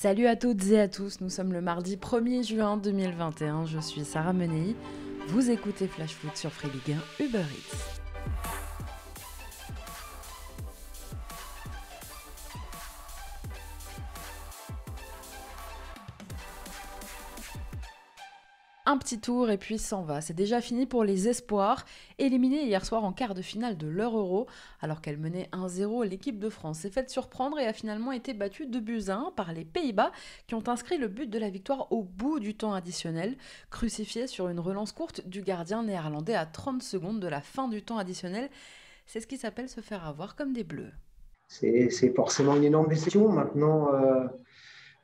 Salut à toutes et à tous, nous sommes le mardi 1er juin 2021, je suis Sarah Menei, vous écoutez Flash Food sur 1 Uber Eats. un petit tour et puis s'en va. C'est déjà fini pour les espoirs, éliminés hier soir en quart de finale de Euro. alors qu'elle menait 1-0, l'équipe de France s'est faite surprendre et a finalement été battue de buts à par les Pays-Bas qui ont inscrit le but de la victoire au bout du temps additionnel, crucifié sur une relance courte du gardien néerlandais à 30 secondes de la fin du temps additionnel. C'est ce qui s'appelle se faire avoir comme des bleus. C'est forcément une énorme déception. Maintenant, euh,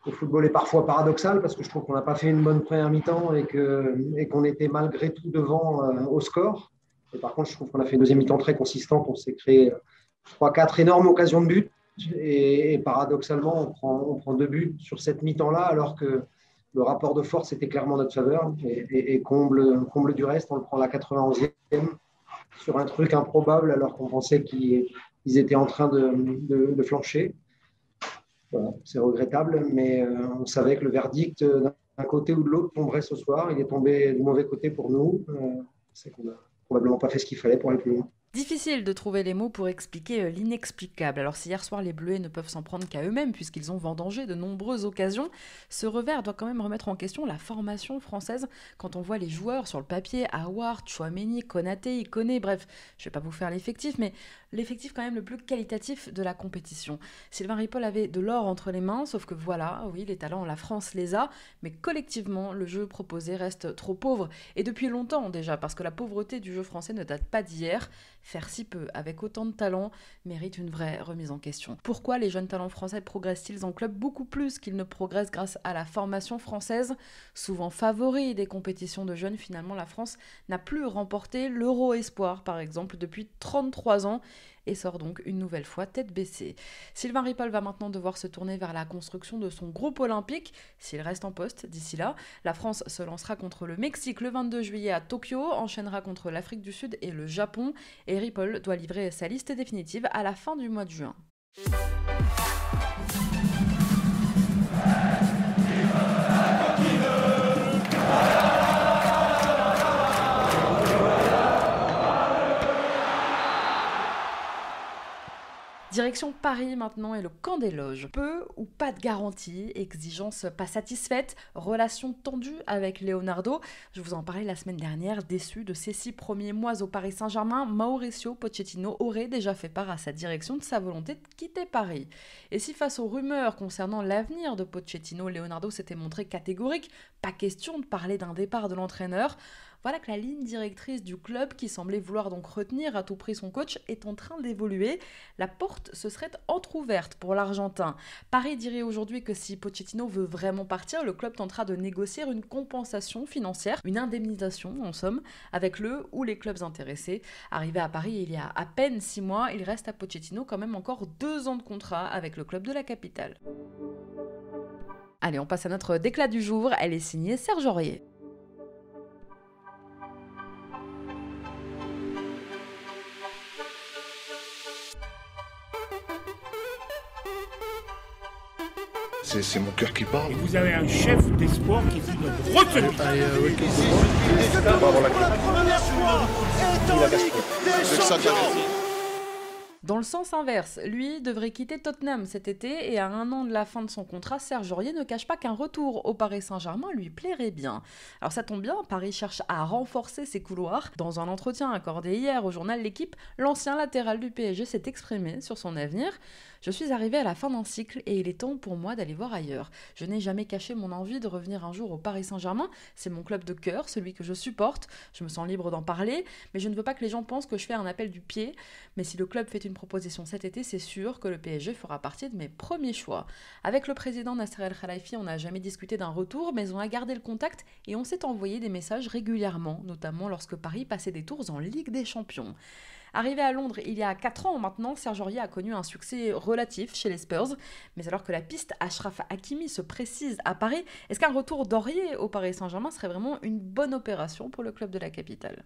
le football est parfois paradoxal parce que je trouve qu'on n'a pas fait une bonne première mi-temps et qu'on était malgré tout devant euh, au score. Et par contre, je trouve qu'on a fait une deuxième mi-temps très consistante. On s'est créé euh, trois, quatre énormes occasions de but. Et, paradoxalement, on prend, deux buts sur cette mi-temps-là alors que le rapport de force était clairement notre faveur. Et, comble, comble du reste, on le prend la 91e e sur un truc improbable alors qu'on pensait qu'ils étaient en train de flancher c'est regrettable, mais euh, on savait que le verdict euh, d'un côté ou de l'autre tomberait ce soir. Il est tombé du mauvais côté pour nous. Euh, c'est qu'on n'a probablement pas fait ce qu'il fallait pour aller plus loin. Difficile de trouver les mots pour expliquer euh, l'inexplicable. Alors si hier soir les Bleuets ne peuvent s'en prendre qu'à eux-mêmes puisqu'ils ont vendangé de nombreuses occasions, ce revers doit quand même remettre en question la formation française quand on voit les joueurs sur le papier, Aouar, Chouameni, Konaté, Ikoné, bref, je ne vais pas vous faire l'effectif, mais l'effectif quand même le plus qualitatif de la compétition. Sylvain Ripoll avait de l'or entre les mains, sauf que voilà, oui, les talents, la France les a, mais collectivement, le jeu proposé reste trop pauvre, et depuis longtemps déjà, parce que la pauvreté du jeu français ne date pas d'hier faire si peu avec autant de talent mérite une vraie remise en question. Pourquoi les jeunes talents français progressent-ils en club beaucoup plus qu'ils ne progressent grâce à la formation française, souvent favori des compétitions de jeunes Finalement, la France n'a plus remporté l'Euro Espoir, par exemple, depuis 33 ans et sort donc une nouvelle fois tête baissée. Sylvain Ripoll va maintenant devoir se tourner vers la construction de son groupe olympique, s'il reste en poste d'ici là. La France se lancera contre le Mexique le 22 juillet à Tokyo, enchaînera contre l'Afrique du Sud et le Japon, et Ripoll doit livrer sa liste définitive à la fin du mois de juin. Direction Paris maintenant et le camp des loges. Peu ou pas de garantie, exigences pas satisfaites, relation tendue avec Leonardo. Je vous en parlais la semaine dernière, déçu de ses six premiers mois au Paris Saint-Germain, Mauricio Pochettino aurait déjà fait part à sa direction de sa volonté de quitter Paris. Et si face aux rumeurs concernant l'avenir de Pochettino, Leonardo s'était montré catégorique, pas question de parler d'un départ de l'entraîneur, voilà que la ligne directrice du club qui semblait vouloir donc retenir à tout prix son coach est en train d'évoluer. La porte se serait entr'ouverte pour l'Argentin. Paris dirait aujourd'hui que si Pochettino veut vraiment partir, le club tentera de négocier une compensation financière, une indemnisation en somme, avec le ou les clubs intéressés. Arrivé à Paris il y a à peine six mois, il reste à Pochettino quand même encore deux ans de contrat avec le club de la capitale. Allez, on passe à notre déclat du jour. Elle est signée Serge Aurier. c'est mon cœur qui parle. vous avez un chef d'espoir qui euh, Dans le sens inverse, lui devrait quitter Tottenham cet été et à un an de la fin de son contrat, Serge Aurier ne cache pas qu'un retour au Paris Saint-Germain lui plairait bien. Alors ça tombe bien, Paris cherche à renforcer ses couloirs. Dans un entretien accordé hier au journal L'équipe, l'ancien latéral du PSG s'est exprimé sur son avenir. Je suis arrivée à la fin d'un cycle et il est temps pour moi d'aller voir ailleurs. Je n'ai jamais caché mon envie de revenir un jour au Paris Saint-Germain, c'est mon club de cœur, celui que je supporte, je me sens libre d'en parler, mais je ne veux pas que les gens pensent que je fais un appel du pied, mais si le club fait une proposition cet été, c'est sûr que le PSG fera partie de mes premiers choix. Avec le président Nasser El Khalafi, on n'a jamais discuté d'un retour, mais on a gardé le contact et on s'est envoyé des messages régulièrement, notamment lorsque Paris passait des tours en Ligue des Champions. Arrivé à Londres il y a 4 ans maintenant, Serge Aurier a connu un succès relatif chez les Spurs. Mais alors que la piste Ashraf Hakimi se précise à Paris, est-ce qu'un retour d'Aurier au Paris Saint-Germain serait vraiment une bonne opération pour le club de la capitale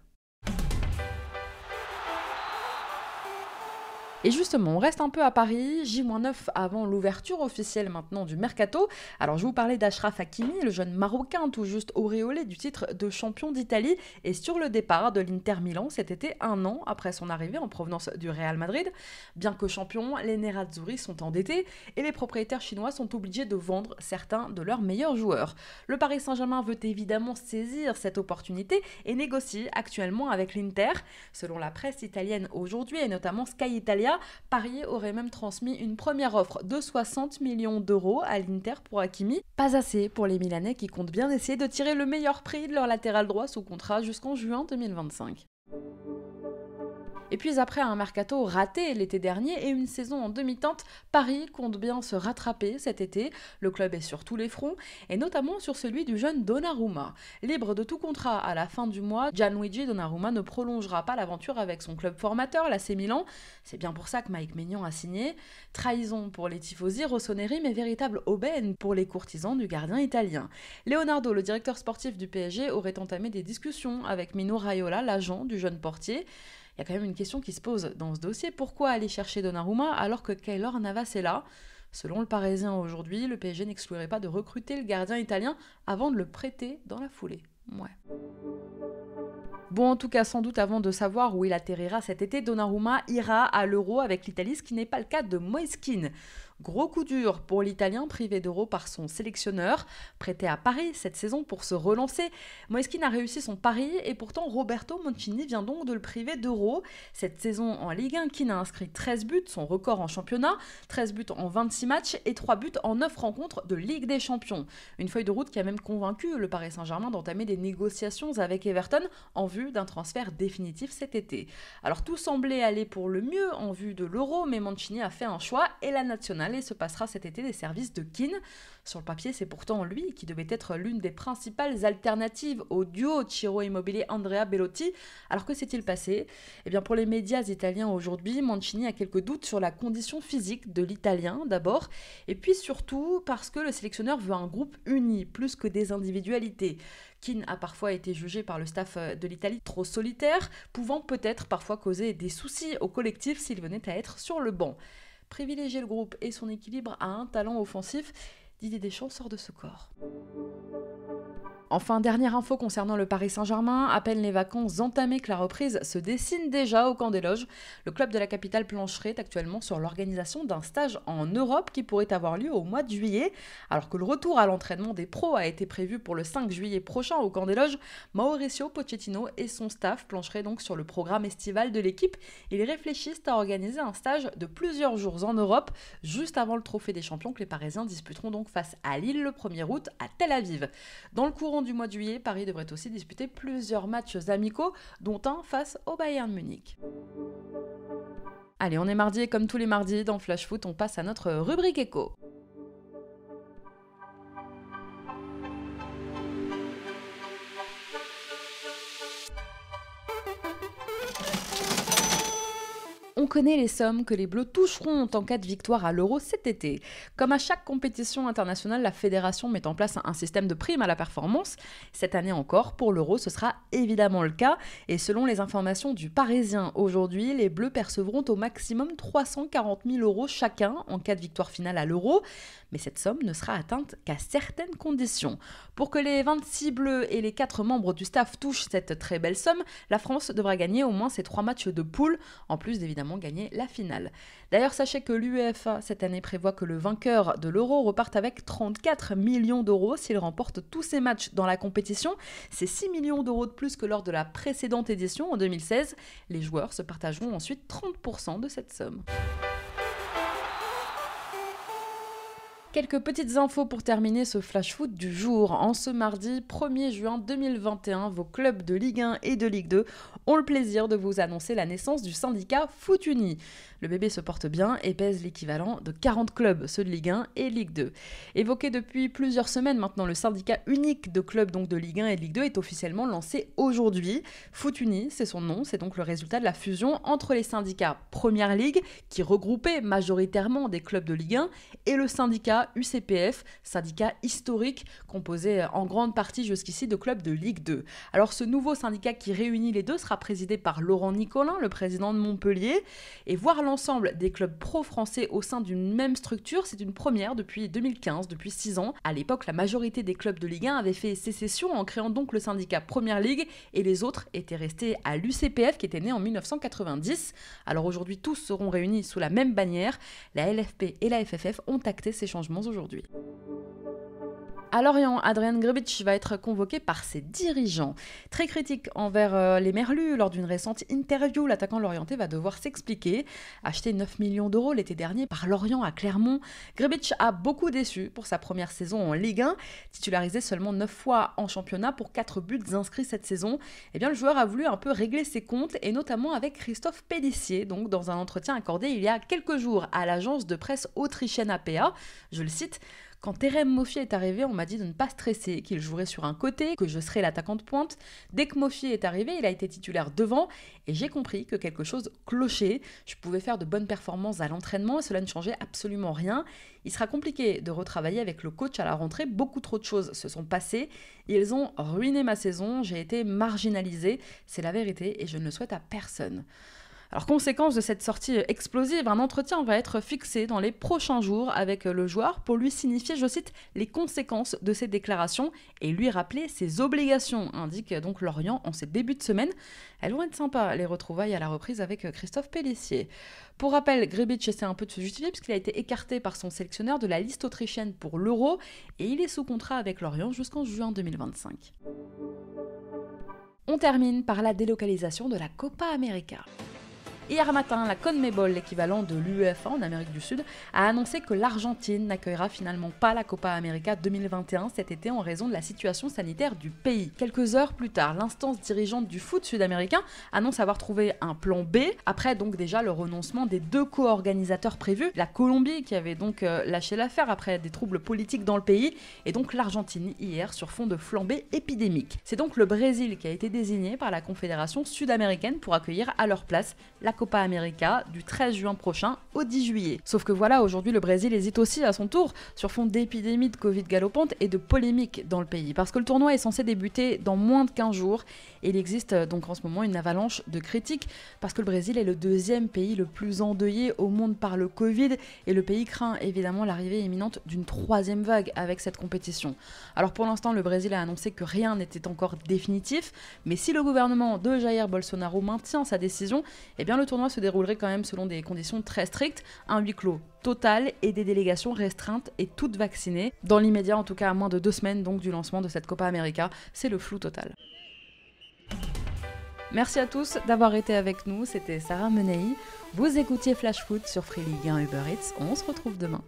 Et justement, on reste un peu à Paris, J-9 avant l'ouverture officielle maintenant du mercato. Alors je vous parlais d'Ashraf Hakimi, le jeune marocain tout juste auréolé du titre de champion d'Italie et sur le départ de l'Inter Milan cet été, un an après son arrivée en provenance du Real Madrid. Bien que champion, les Nerazzurri sont endettés et les propriétaires chinois sont obligés de vendre certains de leurs meilleurs joueurs. Le Paris Saint-Germain veut évidemment saisir cette opportunité et négocie actuellement avec l'Inter. Selon la presse italienne aujourd'hui et notamment Sky Italia, Parier Paris aurait même transmis une première offre de 60 millions d'euros à l'Inter pour Hakimi. Pas assez pour les Milanais qui comptent bien essayer de tirer le meilleur prix de leur latéral droit sous contrat jusqu'en juin 2025. Et puis après un mercato raté l'été dernier et une saison en demi-tente, Paris compte bien se rattraper cet été. Le club est sur tous les fronts et notamment sur celui du jeune Donnarumma. Libre de tout contrat à la fin du mois, Gianluigi Donnarumma ne prolongera pas l'aventure avec son club formateur, l'AC Milan. C'est bien pour ça que Mike Maignan a signé. Trahison pour les tifosi, Rossoneri, mais véritable aubaine pour les courtisans du gardien italien. Leonardo, le directeur sportif du PSG, aurait entamé des discussions avec Mino Raiola, l'agent du jeune portier il y a quand même une question qui se pose dans ce dossier. Pourquoi aller chercher Donnarumma alors que Kaylor Navas est là Selon le Parisien aujourd'hui, le PSG n'exclurait pas de recruter le gardien italien avant de le prêter dans la foulée. Bon, en tout cas, sans doute avant de savoir où il atterrira cet été, Donnarumma ira à l'Euro avec l'Italie, ce qui n'est pas le cas de Moeskin. Gros coup dur pour l'Italien privé d'euro par son sélectionneur, prêté à Paris cette saison pour se relancer. Moeskin a réussi son pari et pourtant Roberto Mancini vient donc de le priver d'euro. Cette saison en Ligue 1, Qui a inscrit 13 buts, son record en championnat, 13 buts en 26 matchs et 3 buts en 9 rencontres de Ligue des Champions. Une feuille de route qui a même convaincu le Paris Saint-Germain d'entamer des négociations avec Everton en vue d'un transfert définitif cet été. Alors tout semblait aller pour le mieux en vue de l'euro, mais Mancini a fait un choix et la nationale se passera cet été des services de kin. Sur le papier, c'est pourtant lui qui devait être l'une des principales alternatives au duo Ciro Immobilier Andrea Bellotti. Alors que s'est-il passé Eh bien, pour les médias italiens aujourd'hui, Mancini a quelques doutes sur la condition physique de l'italien d'abord, et puis surtout parce que le sélectionneur veut un groupe uni plus que des individualités. Keane a parfois été jugé par le staff de l'Italie trop solitaire, pouvant peut-être parfois causer des soucis au collectif s'il venait à être sur le banc privilégier le groupe et son équilibre à un talent offensif Didier Deschamps sort de ce corps. Enfin, dernière info concernant le Paris Saint-Germain, à peine les vacances entamées que la reprise se dessine déjà au camp des loges. Le club de la capitale plancherait actuellement sur l'organisation d'un stage en Europe qui pourrait avoir lieu au mois de juillet. Alors que le retour à l'entraînement des pros a été prévu pour le 5 juillet prochain au camp des loges, Mauricio Pochettino et son staff plancheraient donc sur le programme estival de l'équipe. Ils réfléchissent à organiser un stage de plusieurs jours en Europe, juste avant le trophée des champions que les Parisiens disputeront donc face à Lille le 1er août à Tel Aviv. Dans le courant du mois de juillet, Paris devrait aussi disputer plusieurs matchs amicaux, dont un face au Bayern Munich. Allez, on est mardi et comme tous les mardis dans Flash Foot, on passe à notre rubrique écho. connaît les sommes que les Bleus toucheront en cas de victoire à l'Euro cet été. Comme à chaque compétition internationale, la fédération met en place un système de primes à la performance. Cette année encore, pour l'Euro, ce sera évidemment le cas. Et selon les informations du Parisien aujourd'hui, les Bleus percevront au maximum 340 000 euros chacun en cas de victoire finale à l'Euro. Mais cette somme ne sera atteinte qu'à certaines conditions. Pour que les 26 Bleus et les 4 membres du staff touchent cette très belle somme, la France devra gagner au moins ses 3 matchs de poule, en plus d'évidemment gagner la finale. D'ailleurs, sachez que l'UEFA cette année prévoit que le vainqueur de l'Euro reparte avec 34 millions d'euros s'il remporte tous ses matchs dans la compétition. C'est 6 millions d'euros de plus que lors de la précédente édition en 2016. Les joueurs se partageront ensuite 30% de cette somme. Quelques petites infos pour terminer ce flash foot du jour. En ce mardi 1er juin 2021, vos clubs de Ligue 1 et de Ligue 2 ont le plaisir de vous annoncer la naissance du syndicat Foot Uni. Le bébé se porte bien et pèse l'équivalent de 40 clubs, ceux de Ligue 1 et Ligue 2. Évoqué depuis plusieurs semaines maintenant, le syndicat unique de clubs donc de Ligue 1 et Ligue 2 est officiellement lancé aujourd'hui. Foot c'est son nom, c'est donc le résultat de la fusion entre les syndicats Première Ligue, qui regroupait majoritairement des clubs de Ligue 1, et le syndicat UCPF, syndicat historique composé euh, en grande partie jusqu'ici de clubs de Ligue 2. Alors ce nouveau syndicat qui réunit les deux sera présidé par Laurent Nicolin, le président de Montpellier, et voir l'ensemble des clubs pro français au sein d'une même structure, c'est une première depuis 2015, depuis 6 ans. À l'époque, la majorité des clubs de Ligue 1 avaient fait sécession en créant donc le syndicat Première Ligue et les autres étaient restés à l'UCPF qui était né en 1990. Alors aujourd'hui, tous seront réunis sous la même bannière. La LFP et la FFF ont acté ces changements aujourd'hui. À Lorient, Adrian Gribic va être convoqué par ses dirigeants. Très critique envers euh, les Merlus, lors d'une récente interview, l'attaquant l'Orienté va devoir s'expliquer. Acheté 9 millions d'euros l'été dernier par Lorient à Clermont, Gribic a beaucoup déçu pour sa première saison en Ligue 1, titularisé seulement 9 fois en championnat pour 4 buts inscrits cette saison. Eh bien, le joueur a voulu un peu régler ses comptes, et notamment avec Christophe Pellissier, donc dans un entretien accordé il y a quelques jours à l'agence de presse autrichienne APA. Je le cite « quand Terem Moffier est arrivé, on m'a dit de ne pas stresser, qu'il jouerait sur un côté, que je serais l'attaquante pointe. Dès que Moffier est arrivé, il a été titulaire devant et j'ai compris que quelque chose clochait. Je pouvais faire de bonnes performances à l'entraînement et cela ne changeait absolument rien. Il sera compliqué de retravailler avec le coach à la rentrée. Beaucoup trop de choses se sont passées. Ils ont ruiné ma saison. J'ai été marginalisée. C'est la vérité et je ne le souhaite à personne. Alors, conséquence de cette sortie explosive, un entretien va être fixé dans les prochains jours avec euh, le joueur pour lui signifier, je cite, les conséquences de ses déclarations et lui rappeler ses obligations, indique euh, donc Lorient en ses débuts de semaine. Elles vont être sympas, les retrouvailles à la reprise avec euh, Christophe Pellissier. Pour rappel, Gribic essaie un peu de se justifier puisqu'il a été écarté par son sélectionneur de la liste autrichienne pour l'Euro et il est sous contrat avec Lorient jusqu'en juin 2025. On termine par la délocalisation de la Copa América. Hier matin, la CONMEBOL, l'équivalent de l'UEFA en Amérique du Sud, a annoncé que l'Argentine n'accueillera finalement pas la Copa América 2021 cet été en raison de la situation sanitaire du pays. Quelques heures plus tard, l'instance dirigeante du foot sud-américain annonce avoir trouvé un plan B, après donc déjà le renoncement des deux co-organisateurs prévus, la Colombie qui avait donc euh, lâché l'affaire après des troubles politiques dans le pays, et donc l'Argentine hier sur fond de flambée épidémique. C'est donc le Brésil qui a été désigné par la Confédération sud-américaine pour accueillir à leur place la Copa América du 13 juin prochain au 10 juillet. Sauf que voilà, aujourd'hui le Brésil hésite aussi à son tour sur fond d'épidémie de Covid galopante et de polémique dans le pays parce que le tournoi est censé débuter dans moins de 15 jours et il existe euh, donc en ce moment une avalanche de critiques parce que le Brésil est le deuxième pays le plus endeuillé au monde par le Covid et le pays craint évidemment l'arrivée imminente d'une troisième vague avec cette compétition. Alors pour l'instant le Brésil a annoncé que rien n'était encore définitif mais si le gouvernement de Jair Bolsonaro maintient sa décision, eh bien le tournoi se déroulerait quand même selon des conditions très strictes, un huis clos total et des délégations restreintes et toutes vaccinées, dans l'immédiat en tout cas à moins de deux semaines donc du lancement de cette Copa América, c'est le flou total. Merci à tous d'avoir été avec nous, c'était Sarah Menei, vous écoutiez Flash Foot sur Free League 1 Uber Eats, on se retrouve demain.